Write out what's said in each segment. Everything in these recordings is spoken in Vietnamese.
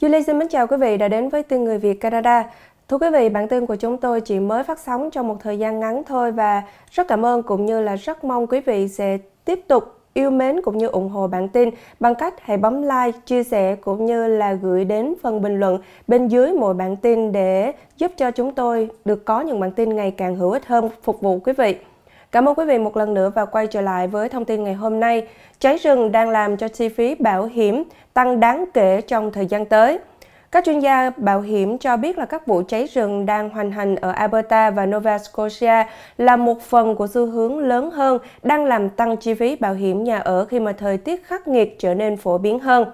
Julie xin mến chào quý vị đã đến với Tin Người Việt Canada. Thưa quý vị, bản tin của chúng tôi chỉ mới phát sóng trong một thời gian ngắn thôi và rất cảm ơn cũng như là rất mong quý vị sẽ tiếp tục yêu mến cũng như ủng hộ bản tin bằng cách hãy bấm like, chia sẻ cũng như là gửi đến phần bình luận bên dưới mỗi bản tin để giúp cho chúng tôi được có những bản tin ngày càng hữu ích hơn phục vụ quý vị. Cảm ơn quý vị một lần nữa và quay trở lại với thông tin ngày hôm nay. Cháy rừng đang làm cho chi phí bảo hiểm tăng đáng kể trong thời gian tới. Các chuyên gia bảo hiểm cho biết là các vụ cháy rừng đang hoành hành ở Alberta và Nova Scotia là một phần của xu hướng lớn hơn đang làm tăng chi phí bảo hiểm nhà ở khi mà thời tiết khắc nghiệt trở nên phổ biến hơn.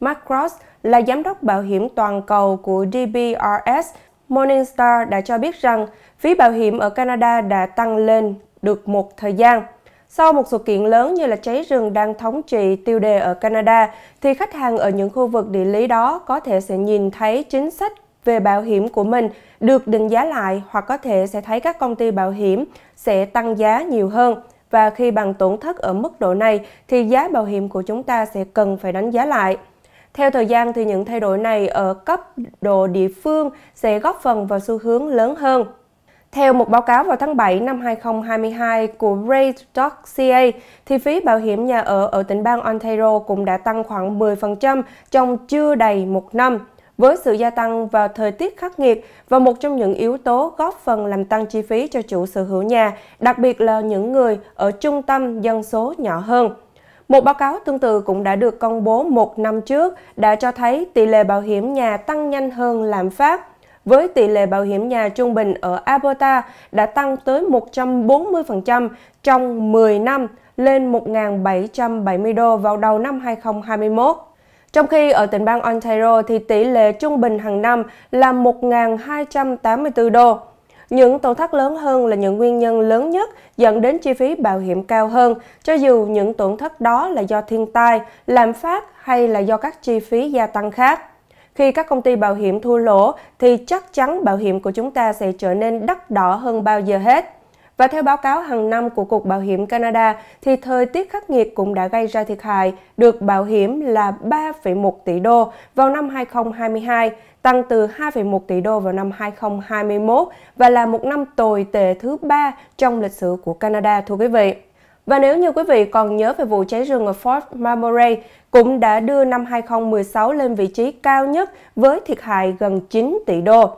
Mark Cross là giám đốc bảo hiểm toàn cầu của DBRS Morningstar đã cho biết rằng phí bảo hiểm ở Canada đã tăng lên được một thời gian. Sau một sự kiện lớn như là cháy rừng đang thống trị tiêu đề ở Canada, thì khách hàng ở những khu vực địa lý đó có thể sẽ nhìn thấy chính sách về bảo hiểm của mình được định giá lại hoặc có thể sẽ thấy các công ty bảo hiểm sẽ tăng giá nhiều hơn. Và khi bằng tổn thất ở mức độ này thì giá bảo hiểm của chúng ta sẽ cần phải đánh giá lại. Theo thời gian thì những thay đổi này ở cấp độ địa phương sẽ góp phần vào xu hướng lớn hơn theo một báo cáo vào tháng 7 năm 2022 của Rate.ca, thì phí bảo hiểm nhà ở ở tỉnh bang Ontario cũng đã tăng khoảng 10% trong chưa đầy một năm. Với sự gia tăng vào thời tiết khắc nghiệt và một trong những yếu tố góp phần làm tăng chi phí cho chủ sở hữu nhà, đặc biệt là những người ở trung tâm dân số nhỏ hơn. Một báo cáo tương tự cũng đã được công bố một năm trước đã cho thấy tỷ lệ bảo hiểm nhà tăng nhanh hơn lạm phát với tỷ lệ bảo hiểm nhà trung bình ở Alberta đã tăng tới 140% trong 10 năm lên 1.770 đô vào đầu năm 2021. Trong khi ở tỉnh bang Ontario thì tỷ lệ trung bình hàng năm là 1.284 đô. Những tổn thất lớn hơn là những nguyên nhân lớn nhất dẫn đến chi phí bảo hiểm cao hơn, cho dù những tổn thất đó là do thiên tai, lạm phát hay là do các chi phí gia tăng khác. Khi các công ty bảo hiểm thua lỗ thì chắc chắn bảo hiểm của chúng ta sẽ trở nên đắt đỏ hơn bao giờ hết. Và theo báo cáo hàng năm của Cục Bảo hiểm Canada thì thời tiết khắc nghiệt cũng đã gây ra thiệt hại được bảo hiểm là 3,1 tỷ đô vào năm 2022, tăng từ 2,1 tỷ đô vào năm 2021 và là một năm tồi tệ thứ ba trong lịch sử của Canada thưa quý vị. Và nếu như quý vị còn nhớ về vụ cháy rừng ở Fort Marmoray, cũng đã đưa năm 2016 lên vị trí cao nhất với thiệt hại gần 9 tỷ đô.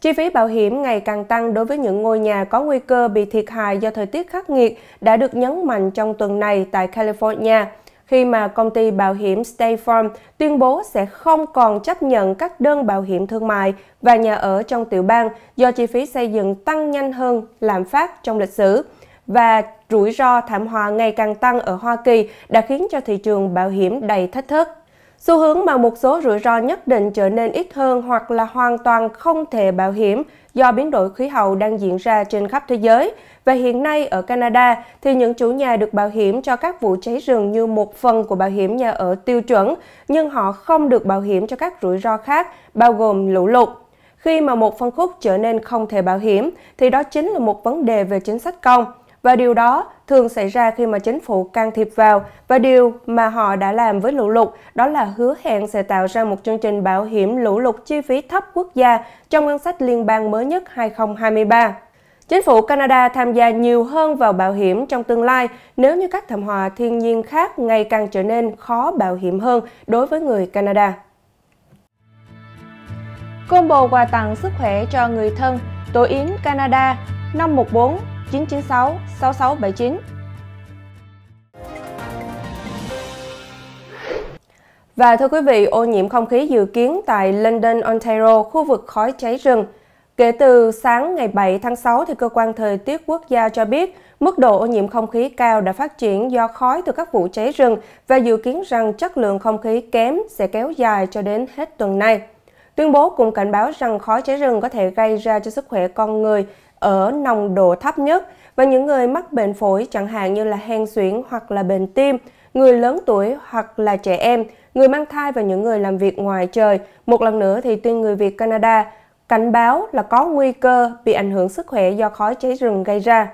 Chi phí bảo hiểm ngày càng tăng đối với những ngôi nhà có nguy cơ bị thiệt hại do thời tiết khắc nghiệt đã được nhấn mạnh trong tuần này tại California, khi mà công ty bảo hiểm State Farm tuyên bố sẽ không còn chấp nhận các đơn bảo hiểm thương mại và nhà ở trong tiểu bang do chi phí xây dựng tăng nhanh hơn lạm phát trong lịch sử và rủi ro thảm họa ngày càng tăng ở Hoa Kỳ đã khiến cho thị trường bảo hiểm đầy thách thức. Xu hướng mà một số rủi ro nhất định trở nên ít hơn hoặc là hoàn toàn không thể bảo hiểm do biến đổi khí hậu đang diễn ra trên khắp thế giới. Và hiện nay ở Canada thì những chủ nhà được bảo hiểm cho các vụ cháy rừng như một phần của bảo hiểm nhà ở tiêu chuẩn, nhưng họ không được bảo hiểm cho các rủi ro khác, bao gồm lũ lụt. Khi mà một phân khúc trở nên không thể bảo hiểm thì đó chính là một vấn đề về chính sách công – và điều đó thường xảy ra khi mà chính phủ can thiệp vào và điều mà họ đã làm với lũ lụt đó là hứa hẹn sẽ tạo ra một chương trình bảo hiểm lũ lụt chi phí thấp quốc gia trong ngân sách liên bang mới nhất 2023. Chính phủ Canada tham gia nhiều hơn vào bảo hiểm trong tương lai nếu như các thảm họa thiên nhiên khác ngày càng trở nên khó bảo hiểm hơn đối với người Canada. Combo quà tặng sức khỏe cho người thân, tổ yến Canada năm 514 996 6679. Và thưa quý vị, ô nhiễm không khí dự kiến tại London, Ontario, khu vực khói cháy rừng. Kể từ sáng ngày 7 tháng 6, thì cơ quan thời tiết quốc gia cho biết mức độ ô nhiễm không khí cao đã phát triển do khói từ các vụ cháy rừng và dự kiến rằng chất lượng không khí kém sẽ kéo dài cho đến hết tuần này. Tuyên bố cũng cảnh báo rằng khói cháy rừng có thể gây ra cho sức khỏe con người ở nồng độ thấp nhất và những người mắc bệnh phổi chẳng hạn như là hen suyễn hoặc là bệnh tim, người lớn tuổi hoặc là trẻ em, người mang thai và những người làm việc ngoài trời. Một lần nữa thì tuyên người Việt Canada cảnh báo là có nguy cơ bị ảnh hưởng sức khỏe do khói cháy rừng gây ra.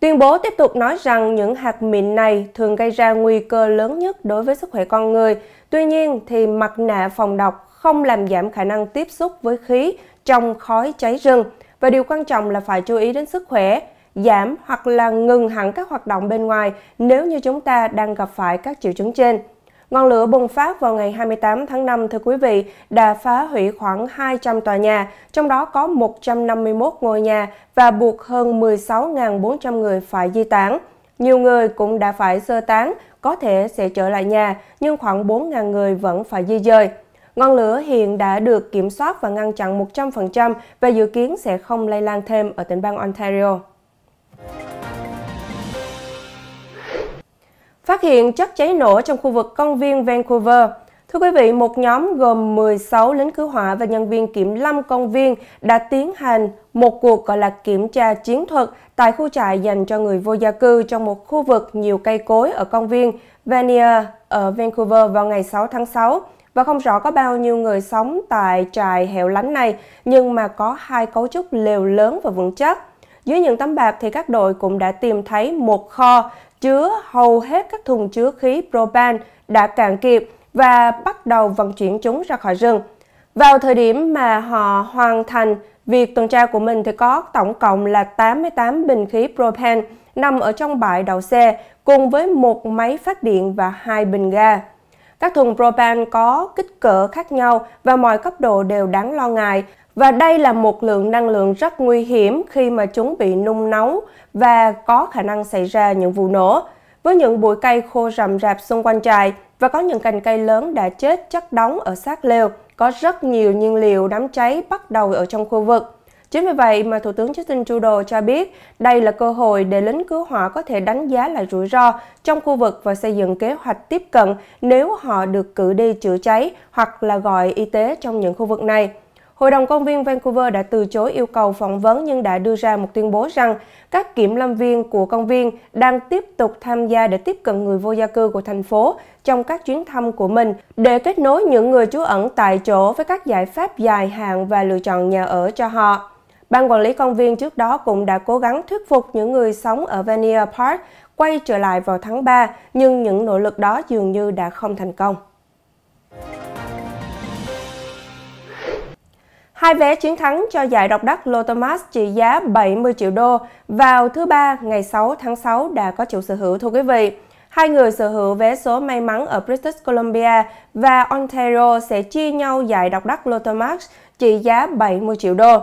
Tuyên bố tiếp tục nói rằng những hạt mịn này thường gây ra nguy cơ lớn nhất đối với sức khỏe con người. Tuy nhiên thì mặt nạ phòng độc không làm giảm khả năng tiếp xúc với khí trong khói cháy rừng. Và điều quan trọng là phải chú ý đến sức khỏe, giảm hoặc là ngừng hẳn các hoạt động bên ngoài nếu như chúng ta đang gặp phải các triệu chứng trên. Ngọn lửa bùng phát vào ngày 28 tháng 5, thưa quý vị, đã phá hủy khoảng 200 tòa nhà, trong đó có 151 ngôi nhà và buộc hơn 16.400 người phải di tán. Nhiều người cũng đã phải sơ tán, có thể sẽ trở lại nhà, nhưng khoảng 4.000 người vẫn phải di dời. Ngọn lửa hiện đã được kiểm soát và ngăn chặn 100% và dự kiến sẽ không lây lan thêm ở tỉnh bang Ontario. Phát hiện chất cháy nổ trong khu vực công viên Vancouver Thưa quý vị, một nhóm gồm 16 lính cứu hỏa và nhân viên kiểm lâm công viên đã tiến hành một cuộc gọi là kiểm tra chiến thuật tại khu trại dành cho người vô gia cư trong một khu vực nhiều cây cối ở công viên Vanier ở Vancouver vào ngày 6 tháng 6 và không rõ có bao nhiêu người sống tại trại hẻo lánh này nhưng mà có hai cấu trúc lều lớn và vững chắc. Dưới những tấm bạc thì các đội cũng đã tìm thấy một kho chứa hầu hết các thùng chứa khí propan đã cạn kiệt và bắt đầu vận chuyển chúng ra khỏi rừng. Vào thời điểm mà họ hoàn thành việc tuần tra của mình thì có tổng cộng là 88 bình khí propan nằm ở trong bãi đậu xe cùng với một máy phát điện và hai bình ga. Các thùng propan có kích cỡ khác nhau và mọi cấp độ đều đáng lo ngại. Và đây là một lượng năng lượng rất nguy hiểm khi mà chúng bị nung nóng và có khả năng xảy ra những vụ nổ. Với những bụi cây khô rậm rạp xung quanh trại và có những cành cây lớn đã chết chất đóng ở sát lều, có rất nhiều nhiên liệu đám cháy bắt đầu ở trong khu vực. Chính vì vậy mà Thủ tướng Justin Trudeau cho biết đây là cơ hội để lính cứu hỏa có thể đánh giá lại rủi ro trong khu vực và xây dựng kế hoạch tiếp cận nếu họ được cử đi chữa cháy hoặc là gọi y tế trong những khu vực này. Hội đồng công viên Vancouver đã từ chối yêu cầu phỏng vấn nhưng đã đưa ra một tuyên bố rằng các kiểm lâm viên của công viên đang tiếp tục tham gia để tiếp cận người vô gia cư của thành phố trong các chuyến thăm của mình để kết nối những người trú ẩn tại chỗ với các giải pháp dài hạn và lựa chọn nhà ở cho họ. Ban quản lý công viên trước đó cũng đã cố gắng thuyết phục những người sống ở Vanier Park quay trở lại vào tháng 3, nhưng những nỗ lực đó dường như đã không thành công. Hai vé chiến thắng cho giải độc đắc Lotomas trị giá 70 triệu đô vào thứ Ba ngày 6 tháng 6 đã có chủ sở hữu thưa quý vị. Hai người sở hữu vé số may mắn ở British Columbia và Ontario sẽ chia nhau giải độc đắc Lotomax trị giá 70 triệu đô.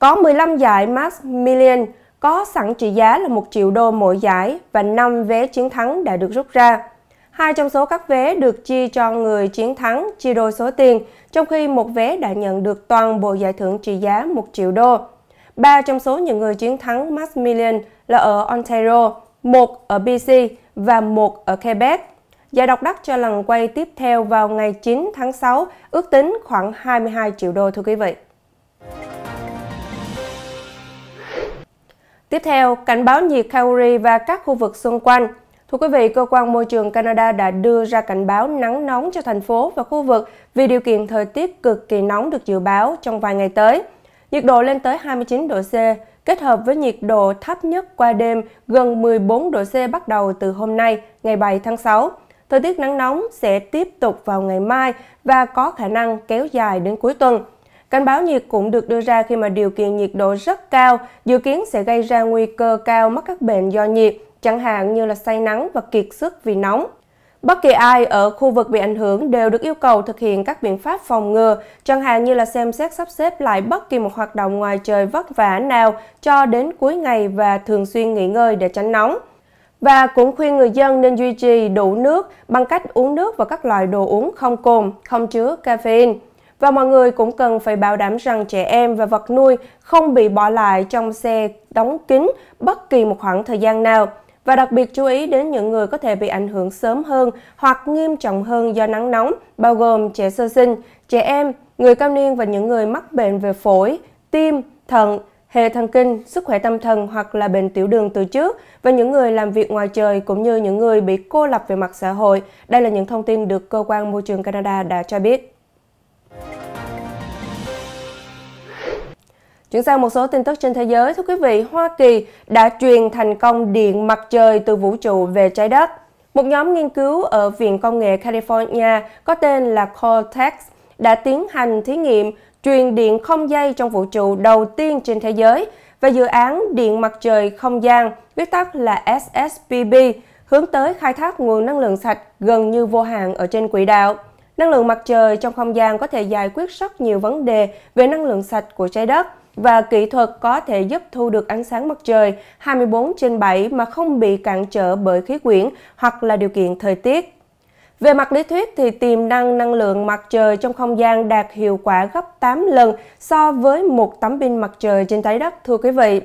Có 15 giải Max Million có sẵn trị giá là 1 triệu đô mỗi giải và 5 vé chiến thắng đã được rút ra. Hai trong số các vé được chi cho người chiến thắng chia đôi số tiền, trong khi một vé đã nhận được toàn bộ giải thưởng trị giá 1 triệu đô. Ba trong số những người chiến thắng Max Million là ở Ontario, một ở BC và một ở Quebec. Giải độc đắc cho lần quay tiếp theo vào ngày 9 tháng 6, ước tính khoảng 22 triệu đô thưa quý vị. Tiếp theo, cảnh báo nhiệt Calgary và các khu vực xung quanh. Thưa quý vị, cơ quan môi trường Canada đã đưa ra cảnh báo nắng nóng cho thành phố và khu vực vì điều kiện thời tiết cực kỳ nóng được dự báo trong vài ngày tới. Nhiệt độ lên tới 29 độ C, kết hợp với nhiệt độ thấp nhất qua đêm gần 14 độ C bắt đầu từ hôm nay, ngày 7 tháng 6. Thời tiết nắng nóng sẽ tiếp tục vào ngày mai và có khả năng kéo dài đến cuối tuần. Cảnh báo nhiệt cũng được đưa ra khi mà điều kiện nhiệt độ rất cao, dự kiến sẽ gây ra nguy cơ cao mắc các bệnh do nhiệt, chẳng hạn như là say nắng và kiệt sức vì nóng. Bất kỳ ai ở khu vực bị ảnh hưởng đều được yêu cầu thực hiện các biện pháp phòng ngừa, chẳng hạn như là xem xét sắp xếp lại bất kỳ một hoạt động ngoài trời vất vả nào cho đến cuối ngày và thường xuyên nghỉ ngơi để tránh nóng. Và cũng khuyên người dân nên duy trì đủ nước bằng cách uống nước và các loại đồ uống không cồn, không chứa caffeine. Và mọi người cũng cần phải bảo đảm rằng trẻ em và vật nuôi không bị bỏ lại trong xe đóng kín bất kỳ một khoảng thời gian nào. Và đặc biệt chú ý đến những người có thể bị ảnh hưởng sớm hơn hoặc nghiêm trọng hơn do nắng nóng, bao gồm trẻ sơ sinh, trẻ em, người cao niên và những người mắc bệnh về phổi, tim, thận, hệ thần kinh, sức khỏe tâm thần hoặc là bệnh tiểu đường từ trước và những người làm việc ngoài trời cũng như những người bị cô lập về mặt xã hội. Đây là những thông tin được cơ quan môi trường Canada đã cho biết. Chuyển sang một số tin tức trên thế giới. Thưa quý vị, Hoa Kỳ đã truyền thành công điện mặt trời từ vũ trụ về trái đất. Một nhóm nghiên cứu ở Viện Công nghệ California có tên là Cortex đã tiến hành thí nghiệm truyền điện không dây trong vũ trụ đầu tiên trên thế giới và dự án Điện Mặt trời Không gian, viết tắt là SSPB, hướng tới khai thác nguồn năng lượng sạch gần như vô hạn ở trên quỹ đạo. Năng lượng mặt trời trong không gian có thể giải quyết rất nhiều vấn đề về năng lượng sạch của trái đất và kỹ thuật có thể giúp thu được ánh sáng mặt trời 24 trên 7 mà không bị cản trở bởi khí quyển hoặc là điều kiện thời tiết. Về mặt lý thuyết thì tiềm năng năng lượng mặt trời trong không gian đạt hiệu quả gấp 8 lần so với một tấm pin mặt trời trên trái đất thưa quý vị.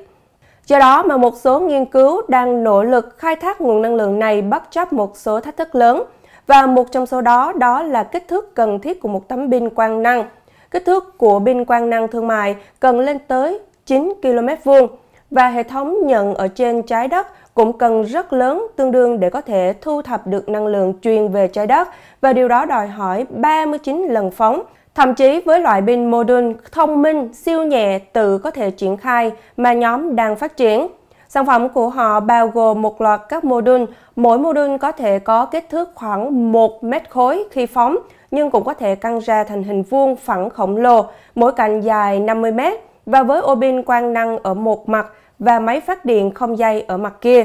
Do đó mà một số nghiên cứu đang nỗ lực khai thác nguồn năng lượng này bất chấp một số thách thức lớn – và một trong số đó đó là kích thước cần thiết của một tấm pin quang năng. Kích thước của pin quang năng thương mại cần lên tới 9 km vuông và hệ thống nhận ở trên trái đất cũng cần rất lớn tương đương để có thể thu thập được năng lượng truyền về trái đất và điều đó đòi hỏi 39 lần phóng. Thậm chí với loại pin module thông minh siêu nhẹ tự có thể triển khai mà nhóm đang phát triển. Sản phẩm của họ bao gồm một loạt các mô đun. Mỗi mô đun có thể có kích thước khoảng 1 mét khối khi phóng, nhưng cũng có thể căng ra thành hình vuông phẳng khổng lồ, mỗi cạnh dài 50 mét và với ô bin quang năng ở một mặt và máy phát điện không dây ở mặt kia.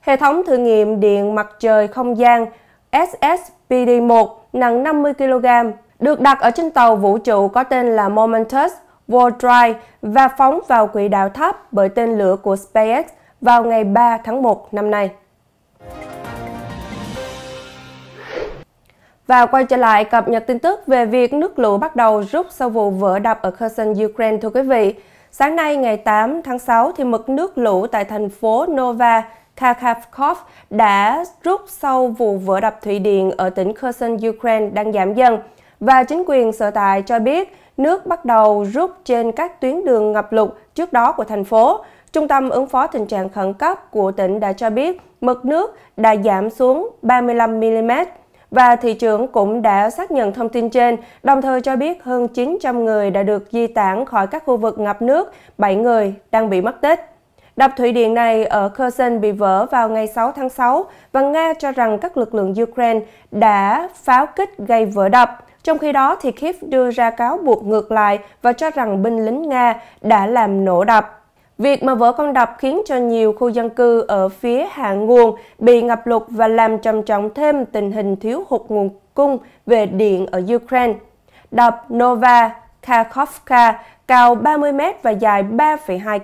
Hệ thống thử nghiệm điện mặt trời không gian SSPD-1 nặng 50 kg được đặt ở trên tàu vũ trụ có tên là Momentus World Drive và phóng vào quỹ đạo thấp bởi tên lửa của SpaceX vào ngày 3 tháng 1 năm nay. Và quay trở lại cập nhật tin tức về việc nước lũ bắt đầu rút sau vụ vỡ đập ở Kherson, Ukraine thưa quý vị. Sáng nay ngày 8 tháng 6 thì mực nước lũ tại thành phố Nova Kakhavkov đã rút sau vụ vỡ đập thủy điện ở tỉnh Kherson, Ukraine đang giảm dần. Và chính quyền sở tại cho biết nước bắt đầu rút trên các tuyến đường ngập lụt trước đó của thành phố. Trung tâm ứng phó tình trạng khẩn cấp của tỉnh đã cho biết mực nước đã giảm xuống 35mm và thị trưởng cũng đã xác nhận thông tin trên, đồng thời cho biết hơn 900 người đã được di tản khỏi các khu vực ngập nước, 7 người đang bị mất tích. Đập thủy điện này ở Kherson bị vỡ vào ngày 6 tháng 6 và Nga cho rằng các lực lượng Ukraine đã pháo kích gây vỡ đập. Trong khi đó, thì Kiev đưa ra cáo buộc ngược lại và cho rằng binh lính Nga đã làm nổ đập. Việc mà vỡ con đập khiến cho nhiều khu dân cư ở phía hạ nguồn bị ngập lụt và làm trầm trọng thêm tình hình thiếu hụt nguồn cung về điện ở Ukraine. Đập Nova Kakhovka cao 30 m và dài 3,2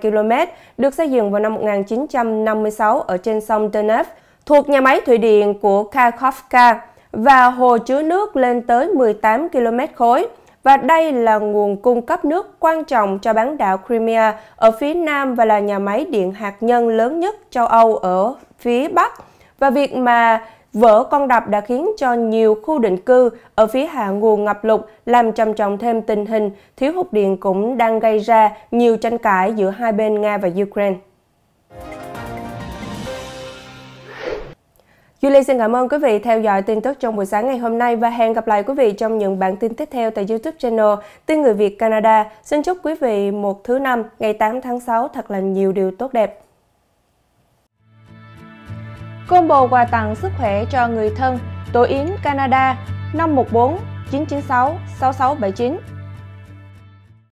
km, được xây dựng vào năm 1956 ở trên sông Donetsk, thuộc nhà máy thủy điện của Kharkovka và hồ chứa nước lên tới 18 km khối và đây là nguồn cung cấp nước quan trọng cho bán đảo Crimea ở phía nam và là nhà máy điện hạt nhân lớn nhất châu Âu ở phía bắc. Và việc mà vỡ con đập đã khiến cho nhiều khu định cư ở phía hạ nguồn ngập lụt làm trầm trọng thêm tình hình thiếu hụt điện cũng đang gây ra nhiều tranh cãi giữa hai bên Nga và Ukraine. Julie xin cảm ơn quý vị theo dõi tin tức trong buổi sáng ngày hôm nay và hẹn gặp lại quý vị trong những bản tin tiếp theo tại YouTube channel Tin Người Việt Canada. Xin chúc quý vị một thứ năm ngày 8 tháng 6 thật là nhiều điều tốt đẹp. Combo quà tặng sức khỏe cho người thân, Tổ Yến Canada 514 996 6679